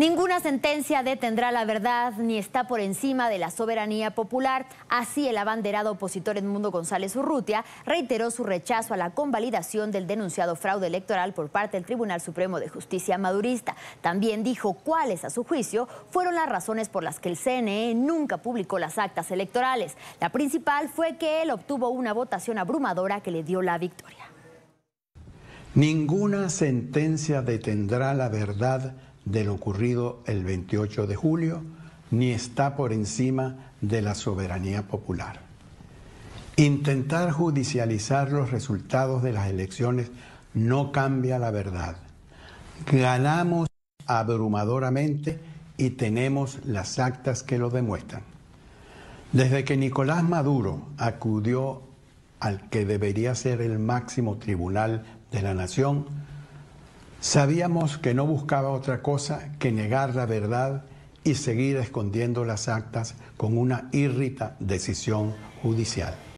Ninguna sentencia detendrá la verdad ni está por encima de la soberanía popular. Así el abanderado opositor Edmundo González Urrutia reiteró su rechazo a la convalidación del denunciado fraude electoral por parte del Tribunal Supremo de Justicia Madurista. También dijo cuáles, a su juicio, fueron las razones por las que el CNE nunca publicó las actas electorales. La principal fue que él obtuvo una votación abrumadora que le dio la victoria. Ninguna sentencia detendrá la verdad de lo ocurrido el 28 de julio, ni está por encima de la soberanía popular. Intentar judicializar los resultados de las elecciones no cambia la verdad. Ganamos abrumadoramente y tenemos las actas que lo demuestran. Desde que Nicolás Maduro acudió al que debería ser el máximo tribunal de la nación, sabíamos que no buscaba otra cosa que negar la verdad y seguir escondiendo las actas con una irrita decisión judicial.